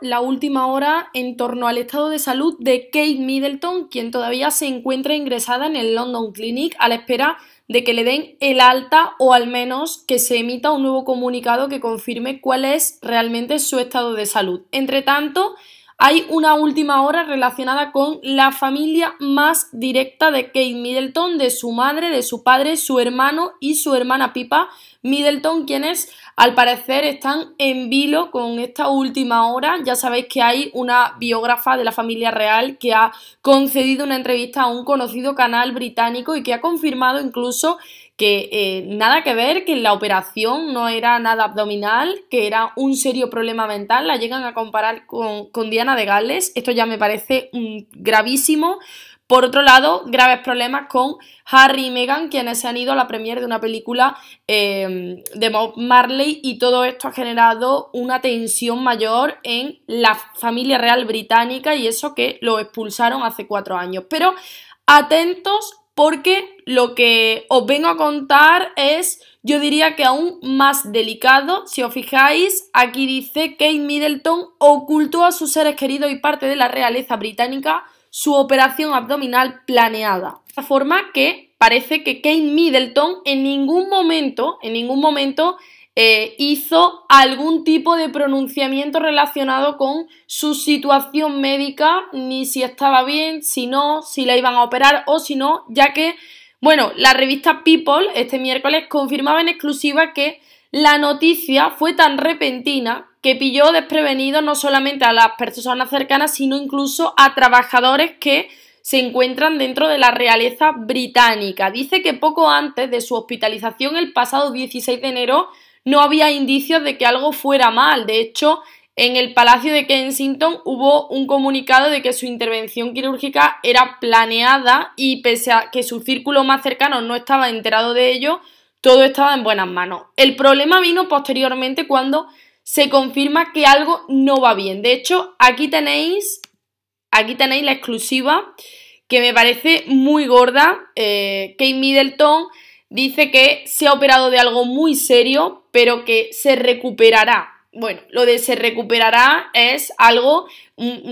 la última hora en torno al estado de salud de Kate Middleton, quien todavía se encuentra ingresada en el London Clinic a la espera de que le den el alta o al menos que se emita un nuevo comunicado que confirme cuál es realmente su estado de salud. Entre tanto, hay una última hora relacionada con la familia más directa de Kate Middleton, de su madre, de su padre, su hermano y su hermana Pipa Middleton, quienes al parecer están en vilo con esta última hora. Ya sabéis que hay una biógrafa de la familia real que ha concedido una entrevista a un conocido canal británico y que ha confirmado incluso que eh, nada que ver, que la operación no era nada abdominal, que era un serio problema mental, la llegan a comparar con, Diana de Gales, esto ya me parece mm, gravísimo. Por otro lado, graves problemas con Harry y Meghan, quienes se han ido a la premier de una película em, de Bob Marley y todo esto ha generado una tensión mayor en la familia real británica y eso que lo expulsaron hace cuatro años. Pero atentos porque lo que os vengo a contar es, yo diría que aún más delicado. Si os fijáis, aquí dice Kate Middleton ocultó a sus seres queridos y parte de la realeza británica su operación abdominal planeada. De forma que parece que Kate Middleton en ningún momento, en ningún momento eh, hizo algún tipo de pronunciamiento relacionado con su situación médica, ni si estaba bien, si no, si la iban a operar o si no, ya que, bueno, la revista People este miércoles confirmaba en exclusiva que la noticia fue tan repentina que pilló desprevenido no solamente a las personas cercanas, sino incluso a trabajadores que se encuentran dentro de la realeza británica. Dice que poco antes de su hospitalización el pasado 16 de enero no había indicios de que algo fuera mal. De hecho, en el Palacio de Kensington hubo un comunicado de que su intervención quirúrgica era planeada y pese a que su círculo más cercano no estaba enterado de ello, todo estaba en buenas manos. El problema vino posteriormente cuando se confirma que algo no va bien. De hecho, aquí tenéis, aquí tenéis la exclusiva que me parece muy gorda. Eh, Kate Middleton dice que se ha operado de algo muy serio, pero que se recuperará. Bueno, lo de se recuperará es algo,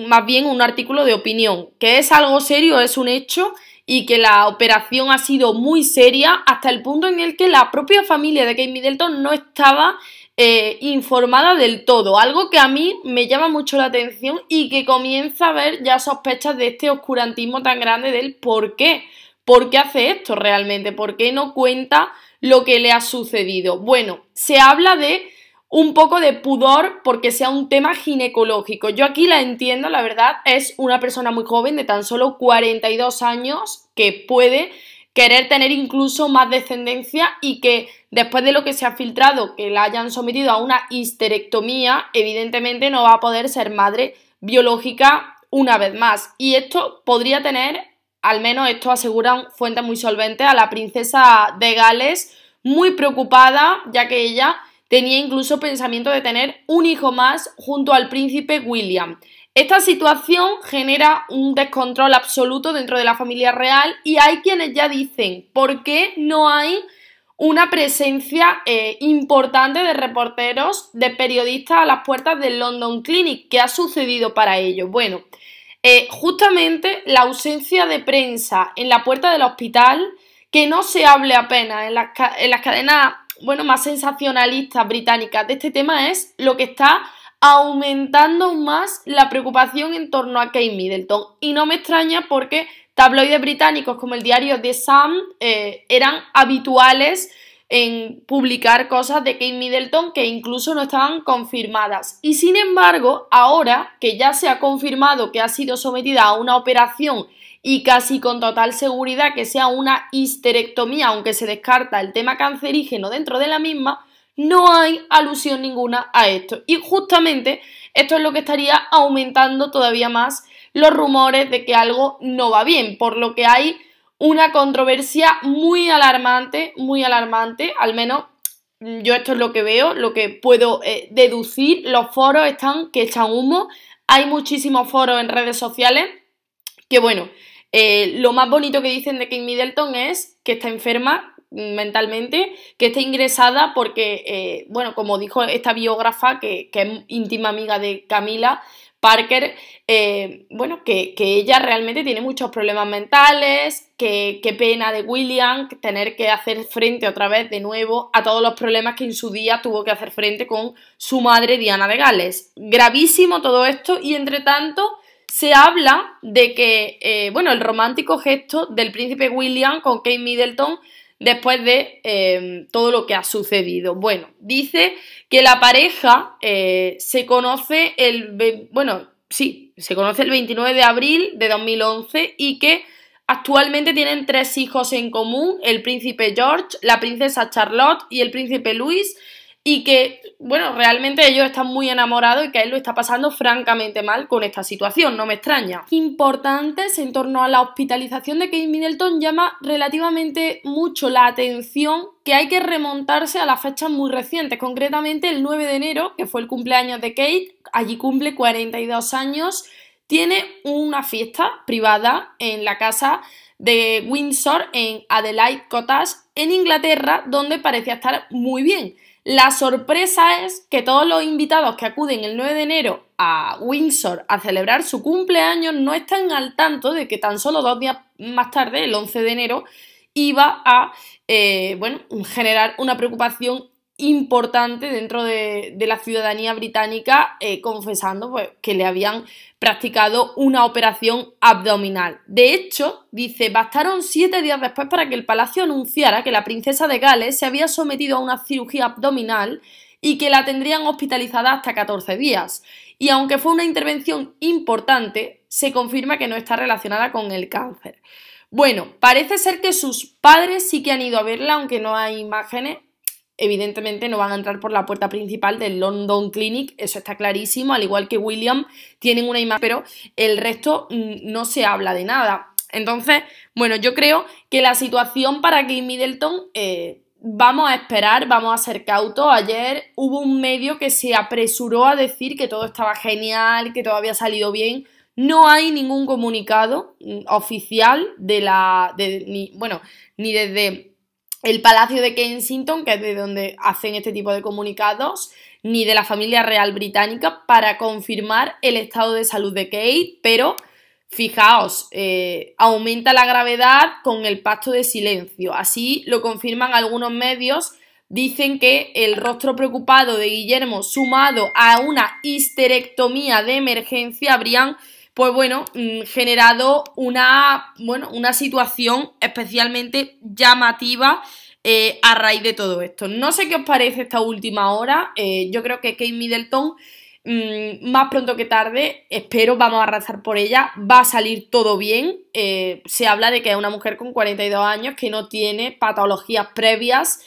más bien un artículo de opinión, que es algo serio, es un hecho y que la operación ha sido muy seria hasta el punto en el que la propia familia de Kate Middleton no estaba eh, informada del todo, algo que a mí me llama mucho la atención y que comienza a ver ya sospechas de este oscurantismo tan grande del por qué ¿Por qué hace esto realmente? ¿Por qué no cuenta lo que le ha sucedido? Bueno, se habla de un poco de pudor porque sea un tema ginecológico. Yo aquí la entiendo, la verdad, es una persona muy joven de tan solo 42 años que puede querer tener incluso más descendencia y que después de lo que se ha filtrado, que la hayan sometido a una histerectomía, evidentemente no va a poder ser madre biológica una vez más. Y esto podría tener al menos esto aseguran fuentes muy solventes, a la princesa de Gales muy preocupada, ya que ella tenía incluso pensamiento de tener un hijo más junto al príncipe William. Esta situación genera un descontrol absoluto dentro de la familia real y hay quienes ya dicen, ¿por qué no hay una presencia eh, importante de reporteros, de periodistas a las puertas del London Clinic? ¿Qué ha sucedido para ello? Bueno, eh, justamente la ausencia de prensa en la puerta del hospital, que no se hable apenas en las, en cadenas, bueno, más sensacionalistas británicas de este tema es lo que está aumentando más la preocupación en torno a Kate Middleton. Y no me extraña porque tabloides británicos como el diario The Sun eh, eran habituales en publicar cosas de Kate Middleton que incluso no estaban confirmadas. Y sin embargo, ahora que ya se ha confirmado que ha sido sometida a una operación y casi con total seguridad que sea una histerectomía, aunque se descarta el tema cancerígeno dentro de la misma, no hay alusión ninguna a esto. Y justamente esto es lo que estaría aumentando todavía más los rumores de que algo no va bien, por lo que hay una controversia muy alarmante, muy alarmante, al menos mm, yo esto es lo que veo, lo que puedo eh, deducir, los foros están que echan humo, hay muchísimos foros en redes sociales que bueno, eh, lo más bonito que dicen de Kim Middleton es que está enferma mm, mentalmente, que está ingresada porque, eh, bueno, como dijo esta biógrafa, que, que es íntima amiga de Camila, Parker, eh, bueno, que, ella realmente tiene muchos problemas mentales, que qué pena de William tener que hacer frente otra vez de nuevo a todos los problemas que en su día tuvo que hacer frente con su madre Diana de Gales. Gravísimo todo esto y entre tanto se habla de que, eh, bueno, el romántico gesto del príncipe William con Kate Middleton después de em, todo lo que ha sucedido. Bueno, dice que la pareja eh, se conoce el, bueno, sí, se conoce el 29 de abril de 2011 y que actualmente tienen tres hijos en común, el príncipe George, la princesa Charlotte y el príncipe Luis, y que, bueno, realmente ellos están muy enamorados y que él lo está pasando francamente mal con esta situación, no me extraña. Importantes en torno a la hospitalización de Kate Middleton llama relativamente mucho la atención que hay que remontarse a las fechas muy recientes, concretamente el 9 de enero, que fue el cumpleaños de Kate, allí cumple 42 años, tiene una fiesta privada en la casa de Windsor en Adelaide Cottage en Inglaterra, donde parecía estar muy bien. La sorpresa es que todos los invitados que acuden el 9 de enero a Windsor a celebrar su cumpleaños no están al tanto de que tan solo dos días más tarde, el 11 de enero, iba a eh, bueno, generar una preocupación importante dentro de, la ciudadanía británica eh, confesando pues, que le habían practicado una operación abdominal. De hecho, dice, bastaron siete días después para que el palacio anunciara que la princesa de Gales se había sometido a una cirugía abdominal y que la tendrían hospitalizada hasta 14 días. Y aunque fue una intervención importante, se confirma que no está relacionada con el cáncer. Bueno, parece ser que sus padres sí que han ido a verla, aunque no hay imágenes, evidentemente no van a entrar por la puerta principal del London Clinic, eso está clarísimo, al igual que William tienen una imagen, pero el resto mm, no se habla de nada. Entonces, bueno, yo creo que la situación para Kim Middleton... Eh, vamos a esperar, vamos a ser cautos. Ayer hubo un medio que se apresuró a decir que todo estaba genial, que todo había salido bien. No hay ningún comunicado mm, oficial de la. De, bueno, ni desde el palacio de Kensington, que es de donde hacen este tipo de comunicados, ni de la familia real británica para confirmar el estado de salud de Kate, pero fijaos, eh, aumenta la gravedad con el pacto de silencio. Así lo confirman algunos medios. Dicen que el rostro preocupado de Guillermo, sumado a una histerectomía de emergencia, habrían pues bueno, mm, generado una, bueno, una situación especialmente llamativa eh, a raíz de todo esto. No sé qué os parece esta última hora, eh, yo creo que Kate Middleton mm, más pronto que tarde, espero, vamos a arrasar por ella, va a salir todo bien. Eh, se habla de que es una mujer con 42 años que no tiene patologías previas,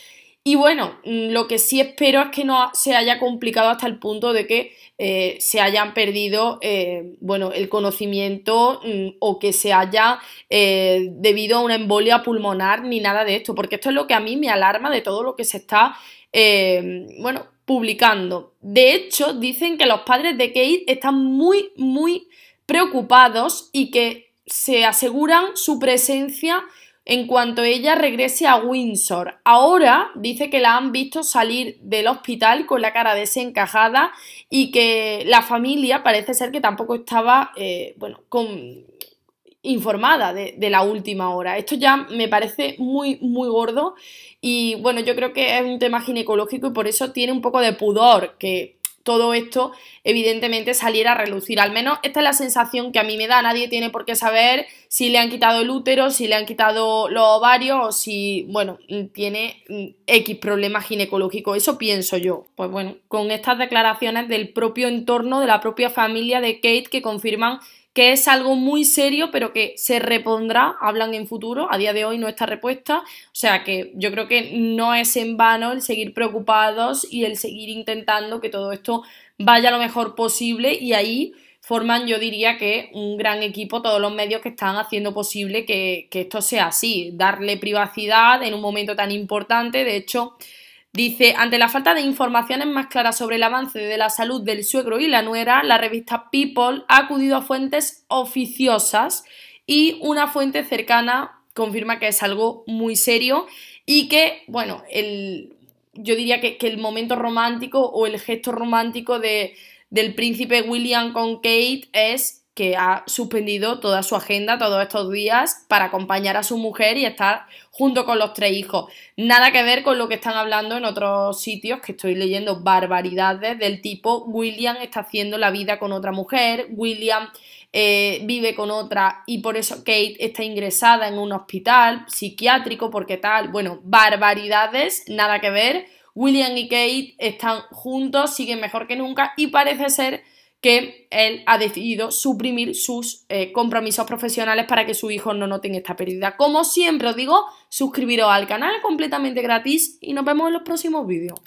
y bueno, mm, lo que sí espero es que no se haya complicado hasta el punto de que eh, se hayan perdido eh, bueno, el conocimiento mm, o que se haya eh, debido a una embolia pulmonar ni nada de esto, porque esto es lo que a mí me alarma de todo lo que se está bueno, publicando. De hecho, dicen que los padres de Kate están muy, muy preocupados y que se aseguran su presencia en cuanto ella regrese a Windsor. Ahora dice que la han visto salir del hospital con la cara desencajada y que la familia parece ser que tampoco estaba, eh, bueno, informada de, la última hora. Esto ya me parece muy, muy gordo y bueno, yo creo que es un tema ginecológico y por eso tiene un poco de pudor que todo esto evidentemente saliera a relucir. Al menos esta es la sensación que a mí me da. Nadie tiene por qué saber si le han quitado el útero, si le han quitado los ovarios o si, bueno, tiene mm, X problema ginecológico. Eso pienso yo. Pues bueno, con estas declaraciones del propio entorno, de la propia familia de Kate que confirman que es algo muy serio, pero que se repondrá, hablan en futuro, a día de hoy no está repuesta, o sea que yo creo que no es en vano el seguir preocupados y el seguir intentando que todo esto vaya lo mejor posible y ahí forman, yo diría que un gran equipo, todos los medios que están haciendo posible que, que esto sea así, darle privacidad en un momento tan importante, de hecho... Dice, ante la falta de informaciones más claras sobre el avance de la salud del suegro y la nuera, la revista People ha acudido a fuentes oficiosas y una fuente cercana confirma que es algo muy serio y que, bueno, yo diría que, el momento romántico o el gesto romántico del príncipe William con Kate es que ha suspendido toda su agenda todos estos días para acompañar a su mujer y estar junto con los tres hijos. Nada que ver con lo que están hablando en otros sitios que estoy leyendo barbaridades del tipo William está haciendo la vida con otra mujer, William eh, vive con otra y por eso Kate está ingresada en un hospital psiquiátrico porque tal, bueno, barbaridades, nada que ver. William y Kate están juntos, siguen mejor que nunca y parece ser que él ha decidido suprimir sus eh, compromisos profesionales para que su hijo no noten esta pérdida. Como siempre os digo, suscribiros al canal completamente gratis y nos vemos en los próximos vídeos.